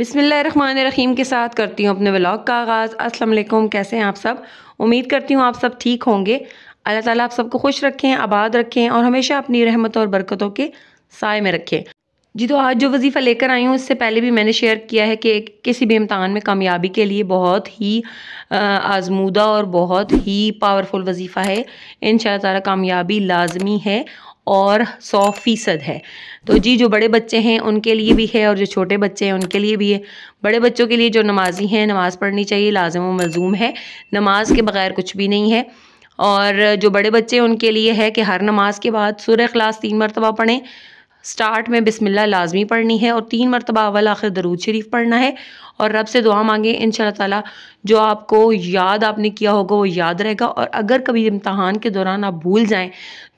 बिसमीम के साथ करती हूँ अपने व्लॉग का आगाज़ अस्सलाम वालेकुम कैसे हैं आप सब उम्मीद करती हूँ आप सब ठीक होंगे अल्लाह ताला आप सबको खुश रखें आबाद रखें और हमेशा अपनी रहमत और बरकतों के साय में रखें जी तो आज जो वजीफ़ा लेकर आई हूँ इससे पहले भी मैंने शेयर किया है कि किसी भी इम्तहान में कामयाबी के लिए बहुत ही आजमूदा और बहुत ही पावरफुल वजीफ़ा है इन ताला कामयाबी लाजमी है और सौ फीसद है तो जी जो बड़े बच्चे हैं उनके लिए भी है और जो छोटे बच्चे हैं उनके लिए भी है बड़े बच्चों के लिए जो नमाजी हैं नमाज़ पढ़नी चाहिए लाजम व मज़ूम है नमाज के बगैर कुछ भी नहीं है और जो बड़े बच्चे हैं उनके लिए है कि हर नमाज के बाद सूर्य खलास तीन मरतबा पढ़ें स्टार्ट में बिसमिल्ला लाजमी पढ़नी है और तीन मरतबा अवल आखिर दरूद शरीफ पढ़ना है और रब से दुआ मांगे इन ताला जो आपको याद आपने किया होगा वो याद रहेगा और अगर कभी इम्तहान के दौरान आप भूल जाएं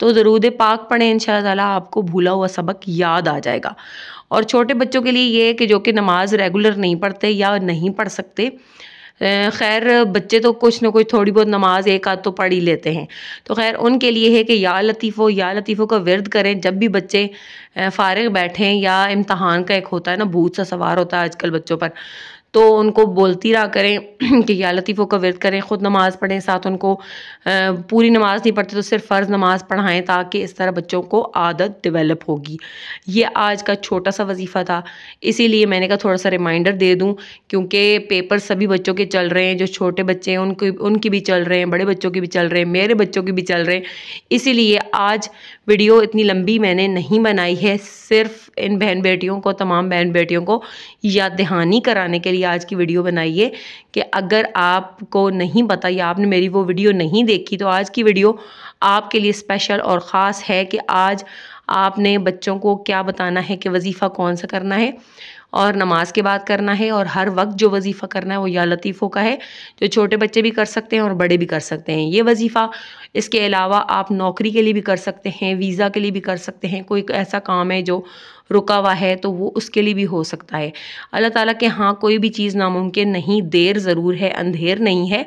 तो दरूद पाक पढ़ें इन ताला आपको भूला हुआ सबक याद आ जाएगा और छोटे बच्चों के लिए ये है कि जो कि नमाज़ रेगुलर नहीं पढ़ते या नहीं पढ़ सकते खैर बच्चे तो कुछ ना कुछ थोड़ी बहुत नमाज एक आध तो पढ़ ही लेते हैं तो खैर उनके लिए है कि या लतीफ़ो या लतीफ़ों का विरद करें जब भी बच्चे फ़ारग बैठें या इम्तहान का एक होता है ना भूत सा सवार होता है आजकल बच्चों पर तो उनको बोलती रहा करें कि या लतीफ़ों का वर्द करें ख़ुद नमाज़ पढ़ें साथ उनको पूरी नमाज़ नहीं पढ़ते तो सिर्फ फ़र्ज़ नमाज़ पढ़ाएँ ताकि इस तरह बच्चों को आदत डिवेलप होगी ये आज का छोटा सा वजीफ़ा था इसीलिए मैंने कहा थोड़ा सा रिमाइंडर दे दूँ क्योंकि पेपर सभी बच्चों के चल रहे हैं जो छोटे बच्चे हैं उनके उनके भी चल रहे हैं बड़े बच्चों के भी चल रहे हैं मेरे बच्चों के भी चल रहे हैं इसीलिए आज वीडियो इतनी लंबी मैंने नहीं बनाई है सिर्फ इन बहन बेटियों को तमाम बहन बेटियों को याद दहानी कराने के लिए लिए आज की वीडियो बनाई है कि अगर आपको नहीं पता या आपने मेरी वो वीडियो नहीं देखी तो आज की वीडियो आपके लिए स्पेशल और ख़ास है कि आज आपने बच्चों को क्या बताना है कि वजीफ़ा कौन सा करना है और नमाज के बाद करना है और हर वक्त जो वजीफ़ा करना है वो या लतीफ़ों का है जो छोटे बच्चे भी कर सकते हैं और बड़े भी कर सकते हैं ये वजीफ़ा इसके अलावा आप नौकरी के लिए भी कर सकते हैं वीज़ा के लिए भी कर सकते हैं कोई ऐसा काम है जो रुका हुआ है तो वो उसके लिए भी हो सकता है अल्लाह ताला के हाँ कोई भी चीज़ नामुमकिन नहीं देर ज़रूर है अंधेर नहीं है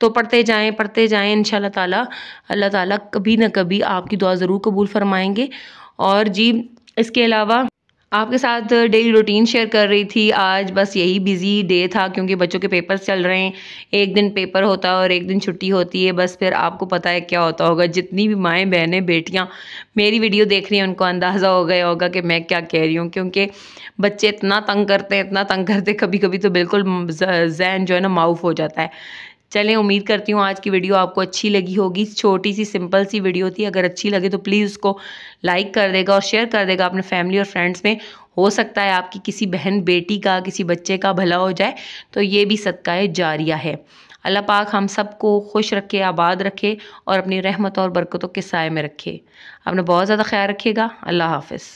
तो पढ़ते जाएं पढ़ते जाएं इन ताला अल्लाह ताला कभी ना कभी आपकी दुआ ज़रूर कबूल फरमाएंगे और जी इसके अलावा आपके साथ डेली रूटीन शेयर कर रही थी आज बस यही बिज़ी डे था क्योंकि बच्चों के पेपर्स चल रहे हैं एक दिन पेपर होता है और एक दिन छुट्टी होती है बस फिर आपको पता है क्या होता होगा जितनी भी माएँ बहनें बेटियाँ मेरी वीडियो देख रही हैं उनको अंदाज़ा हो गया होगा कि मैं क्या कह रही हूँ क्योंकि बच्चे इतना तंग करते हैं इतना तंग करते कभी कभी तो बिल्कुल जहन जो है ना माउफ हो जाता है चलें उम्मीद करती हूँ आज की वीडियो आपको अच्छी लगी होगी छोटी सी सिंपल सी वीडियो थी अगर अच्छी लगे तो प्लीज़ उसको लाइक कर देगा और शेयर कर देगा अपने फैमिली और फ्रेंड्स में हो सकता है आपकी किसी बहन बेटी का किसी बच्चे का भला हो जाए तो ये भी सदका जारिया है अल्लाह पाक हम सबको खुश रखे आबाद रखे और अपनी रहमत और बरकतों के साय में रखे आपने बहुत ज़्यादा ख्याल रखिएगा अल्लाह हाफिज़